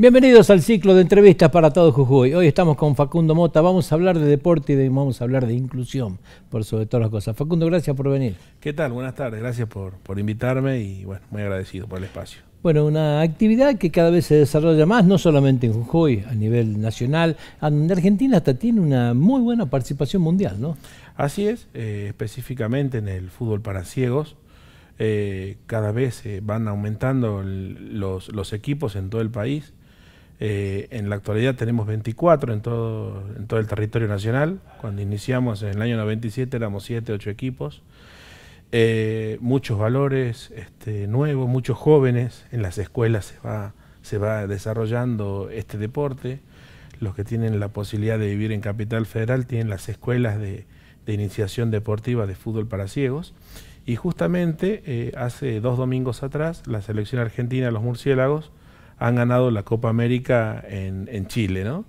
Bienvenidos al ciclo de entrevistas para todo Jujuy. Hoy estamos con Facundo Mota. Vamos a hablar de deporte y vamos a hablar de inclusión, por sobre todas las cosas. Facundo, gracias por venir. ¿Qué tal? Buenas tardes. Gracias por, por invitarme y bueno, muy agradecido por el espacio. Bueno, una actividad que cada vez se desarrolla más, no solamente en Jujuy, a nivel nacional, en Argentina hasta tiene una muy buena participación mundial, ¿no? Así es, eh, específicamente en el fútbol para ciegos, eh, cada vez eh, van aumentando los, los, equipos en todo el país eh, en la actualidad tenemos 24 en todo, el territorio nacional. Cuando iniciamos en el año 97 éramos 7, 8 equipos. Eh, muchos valores este, nuevos, muchos jóvenes. En las escuelas se va, desarrollando este deporte. Los que tienen la posibilidad de vivir en Capital Federal tienen las escuelas de, iniciación deportiva de fútbol para ciegos. Y justamente eh, hace dos domingos atrás la selección argentina, los murciélagos, han ganado la Copa América en, Chile, ¿no?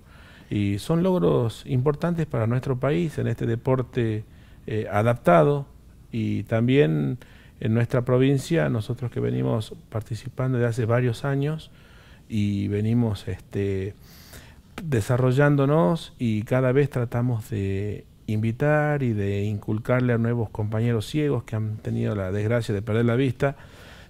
Y son logros importantes para nuestro país en este deporte eh, adaptado y también en nuestra provincia, nosotros que venimos participando desde hace varios años y venimos este, desarrollándonos y cada vez tratamos de invitar y de inculcarle a nuevos compañeros ciegos que han tenido la desgracia de perder la vista,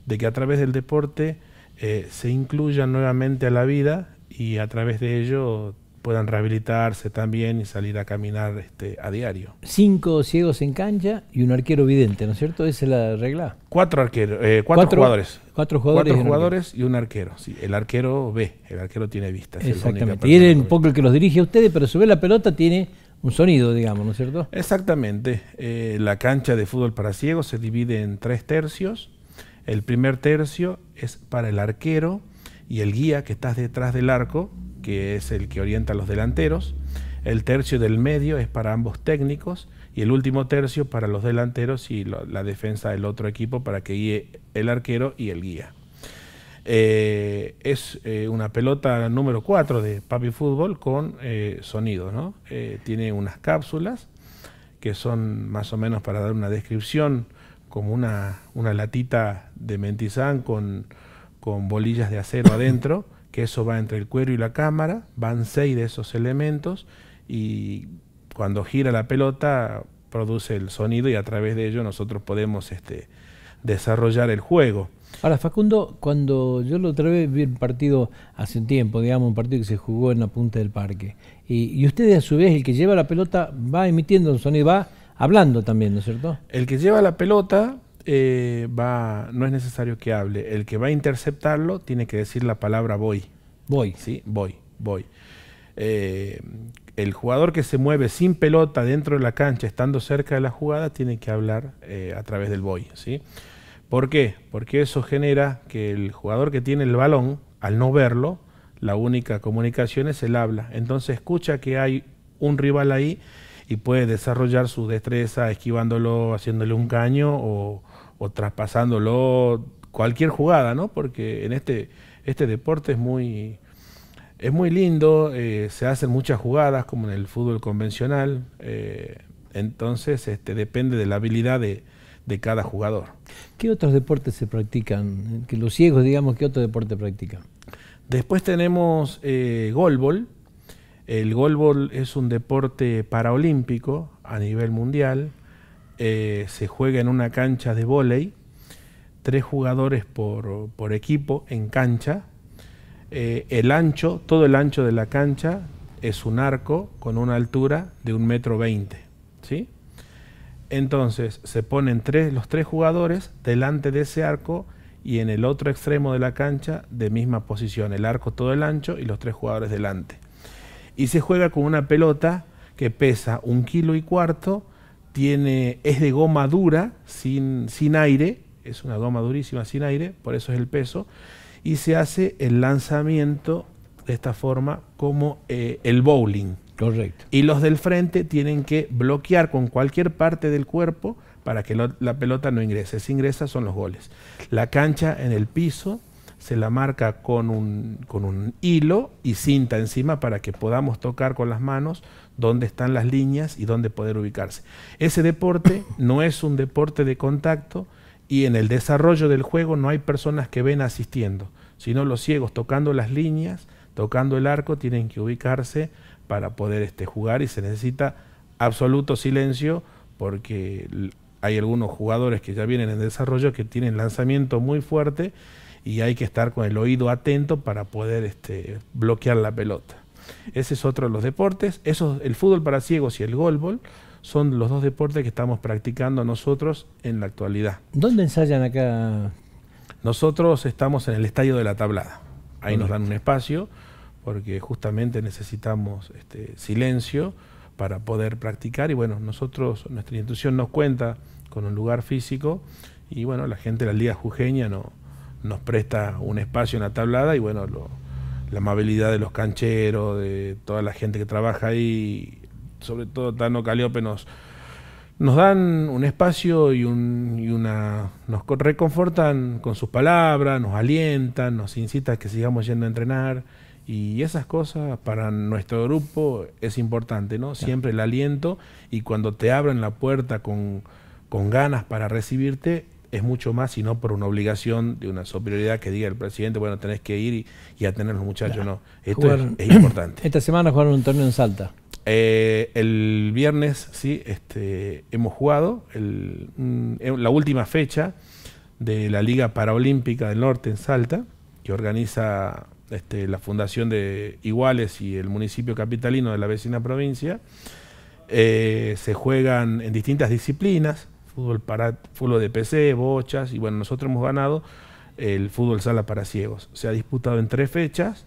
de que a través del deporte eh, se incluyan nuevamente a la vida y a través de ello puedan rehabilitarse también y salir a caminar este, a diario. Cinco ciegos en cancha y un arquero vidente, ¿no es cierto? Esa es la regla. Cuatro arqueros, eh, cuatro, jugadores. Cuatro jugadores, jugadores y, un arquero. Sí, el arquero ve, el arquero tiene vista. Exactamente. Y un poco el que los dirige a ustedes, pero ve la pelota tiene un sonido, digamos, ¿no es cierto? Exactamente. Eh, la cancha de fútbol para ciegos se divide en tres tercios el primer tercio es para el arquero y el guía que estás detrás del arco, que es el que orienta a los delanteros. El tercio del medio es para ambos técnicos y el último tercio para los delanteros y la defensa del otro equipo para que guíe el arquero y el guía. Eh, es eh, una pelota número 4 de Papi Fútbol con eh, sonido, tiene unas cápsulas que son más o menos para dar una descripción como una, una latita de mentizán con, con bolillas de acero adentro, que eso va entre el cuero y la cámara, van seis de esos elementos y cuando gira la pelota produce el sonido y a través de ello nosotros podemos este, desarrollar el juego. Ahora, Facundo, cuando yo lo otra vez vi un partido hace un tiempo, digamos, un partido que se jugó en la punta del parque, y, y ustedes a su vez, el que lleva la pelota va emitiendo un sonido, va hablando también, ¿no es cierto? El que lleva la pelota eh, va, no es necesario que hable. El que va a interceptarlo tiene que decir la palabra voy. Voy. Sí, voy, voy. Eh, el jugador que se mueve sin pelota dentro de la cancha, estando cerca de la jugada, tiene que hablar eh, a través del voy. ¿sí? ¿Por qué? Porque eso genera que el jugador que tiene el balón, al no verlo, la única comunicación es el habla. Entonces escucha que hay un rival ahí y puede desarrollar su destreza esquivándolo, haciéndole un caño o, traspasándolo cualquier jugada, ¿no? Porque en este, este deporte es muy, es muy lindo, eh, se hacen muchas jugadas como en el fútbol convencional, eh, entonces este, depende de la habilidad de, cada jugador. ¿Qué otros deportes se practican? Que los ciegos, digamos, ¿qué otro deporte practican? Después tenemos eh, golbol, el golbol es un deporte paraolímpico a nivel mundial. Eh, se juega en una cancha de vóley, tres jugadores por, equipo en cancha. Eh, el ancho, todo el ancho de la cancha es un arco con una altura de un metro veinte. Entonces se ponen los tres jugadores delante de ese arco y en el otro extremo de la cancha de misma posición, el arco todo el ancho y los tres jugadores delante y se juega con una pelota que pesa un kilo y cuarto, tiene, es de goma dura, sin, sin aire, es una goma durísima sin aire, por eso es el peso, y se hace el lanzamiento de esta forma como eh, el bowling. Correcto. Y los del frente tienen que bloquear con cualquier parte del cuerpo para que la pelota no ingrese. Si ingresa son los goles. La cancha en el piso se la marca con un, con un hilo y cinta encima para que podamos tocar con las manos dónde están las líneas y dónde poder ubicarse. Ese deporte no es un deporte de contacto y en el desarrollo del juego no hay personas que ven asistiendo, sino los ciegos tocando las líneas, tocando el arco, tienen que ubicarse para poder este, jugar y se necesita absoluto silencio porque hay algunos jugadores que ya vienen en desarrollo que tienen lanzamiento muy fuerte y hay que estar con el oído atento para poder este, bloquear la pelota. Ese es otro de los deportes. el fútbol para ciegos y el golbol son los dos deportes que estamos practicando nosotros en la actualidad. ¿Dónde ensayan acá? Nosotros estamos en el Estadio de la Tablada. Ahí nos dan un espacio porque justamente necesitamos este, silencio para poder practicar y bueno, nosotros, nuestra institución nos cuenta con un lugar físico y bueno, la gente de la Liga Jujeña no, nos presta un espacio en la tablada y bueno, la amabilidad de los cancheros, de toda la gente que trabaja ahí, sobre todo Tano Caliope nos, dan un espacio y, un, una nos reconfortan con sus palabras, nos alientan, nos incitan a que sigamos yendo a entrenar y esas cosas para nuestro grupo es importante, ¿no? Siempre el aliento y cuando te abren la puerta con, con ganas para recibirte es mucho más, sino por una obligación de una superioridad que diga el presidente, bueno, tenés que ir y, atener a los muchachos. No, esto es, importante. Esta semana jugaron un torneo en Salta. Eh, el viernes, sí, este, hemos jugado mm, eh, la última fecha de la Liga Paralímpica del Norte en Salta, que organiza este, la Fundación de Iguales y el municipio capitalino de la vecina provincia. Eh, se juegan en distintas disciplinas, fútbol para fútbol de PC, bochas, y bueno, nosotros hemos ganado el fútbol sala para ciegos. Se ha disputado en tres fechas,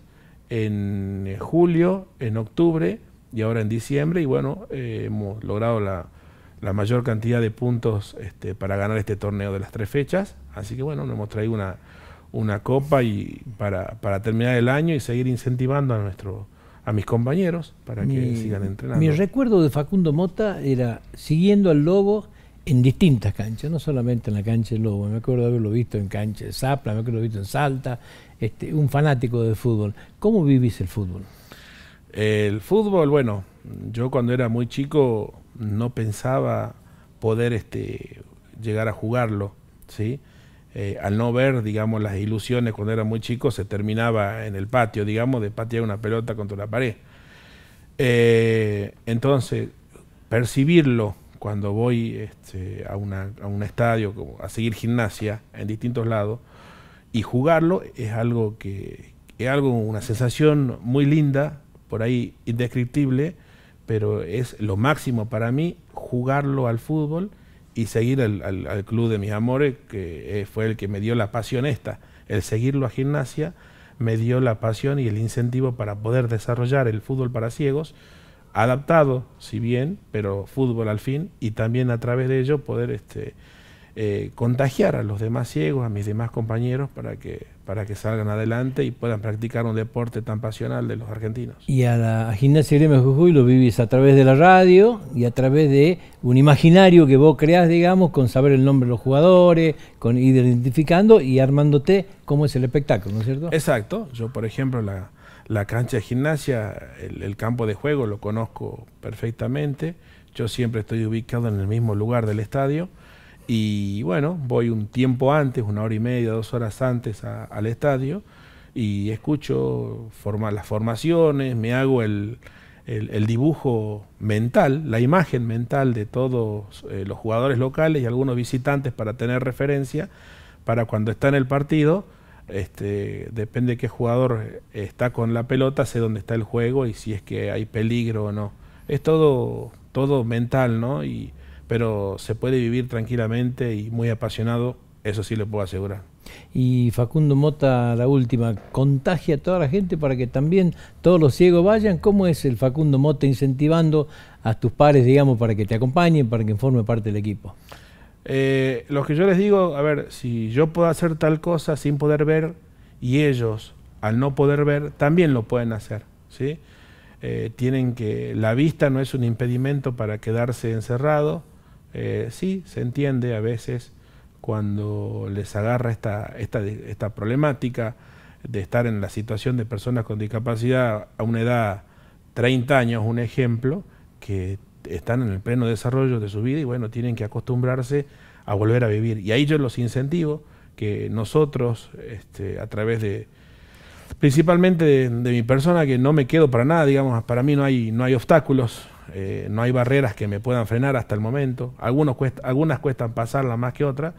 en eh, julio, en octubre y ahora en diciembre, y bueno, eh, hemos logrado la, la, mayor cantidad de puntos este, para ganar este torneo de las tres fechas, así que bueno, nos hemos traído una, una copa y para, para terminar el año y seguir incentivando a nuestro a mis compañeros para que sigan entrenando. Mi recuerdo de Facundo Mota era siguiendo al lobo en distintas canchas, no solamente en la cancha de Lobo, me acuerdo de haberlo visto en cancha de Zapla, me acuerdo de haberlo visto en Salta, este, un fanático de fútbol. ¿Cómo vivís el fútbol? El fútbol, bueno, yo cuando era muy chico no pensaba poder este, llegar a jugarlo, ¿sí? Eh, al no ver, digamos, las ilusiones cuando era muy chico, se terminaba en el patio, digamos, de patear una pelota contra la pared. Eh, entonces, percibirlo, cuando voy este, a, un estadio a seguir gimnasia en distintos lados y jugarlo es algo que es algo una sensación muy linda por ahí indescriptible pero es lo máximo para mí jugarlo al fútbol y seguir al club de mis amores que eh, fue el que me dio la pasión esta el seguirlo a gimnasia me dio la pasión y el incentivo para poder desarrollar el fútbol para ciegos adaptado, si bien, pero fútbol al fin, y también a través de ello poder este, eh, contagiar a los demás ciegos, a mis demás compañeros, para que, para que salgan adelante y puedan practicar un deporte tan pasional de los argentinos. Y a la gimnasia de Jujuy lo vivís a través de la radio y a través de un imaginario que vos creás, digamos, con saber el nombre de los jugadores, con ir identificando y armándote cómo es el espectáculo, ¿no es cierto? Exacto. Yo, por ejemplo, la la cancha de gimnasia, el, campo de juego lo conozco perfectamente. Yo siempre estoy ubicado en el mismo lugar del estadio. Y bueno, voy un tiempo antes, una hora y media, dos horas antes al estadio y escucho las formaciones, me hago el, dibujo mental, la imagen mental de todos eh, los jugadores locales y algunos visitantes para tener referencia para cuando está en el partido este, depende de qué jugador está con la pelota, sé dónde está el juego y si es que hay peligro o no. Es todo, todo mental, ¿no? pero se puede vivir tranquilamente y muy apasionado, eso sí lo puedo asegurar. Y Facundo Mota, la última, contagia a toda la gente para que también todos los ciegos vayan. ¿Cómo es el Facundo Mota incentivando a tus pares, digamos, para que te acompañen, para que formen parte del equipo? Eh, lo que yo les digo, a ver, si yo puedo hacer tal cosa sin poder ver y ellos, al no poder ver, también lo pueden hacer, ¿sí? Eh, tienen que la vista no es un impedimento para quedarse encerrado. Eh, sí, se entiende a veces cuando les agarra esta, esta, esta problemática de estar en la situación de personas con discapacidad a una edad 30 años, un ejemplo, que están en el pleno desarrollo de su vida y bueno, tienen que acostumbrarse a volver a vivir. Y ahí yo los incentivo que nosotros, este, a través de, principalmente de, mi persona, que no me quedo para nada, digamos, para mí no hay, no hay obstáculos, eh, no hay barreras que me puedan frenar hasta el momento, Algunos cuesta, algunas cuestan pasarlas más que otras,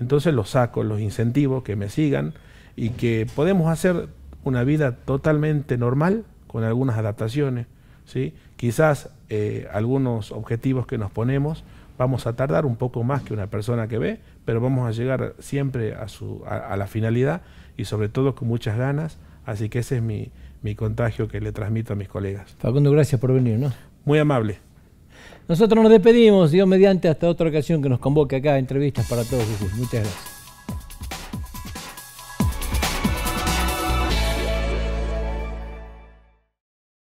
entonces los saco, los incentivos que me sigan y que podemos hacer una vida totalmente normal con algunas adaptaciones, ¿sí? Quizás eh, algunos objetivos que nos ponemos vamos a tardar un poco más que una persona que ve, pero vamos a llegar siempre a, su, a, la finalidad y sobre todo con muchas ganas. Así que ese es mi, mi contagio que le transmito a mis colegas. Facundo, gracias por venir. ¿no? Muy amable. Nosotros nos despedimos, Dios mediante, hasta otra ocasión que nos convoque acá a entrevistas para todos Muchas gracias.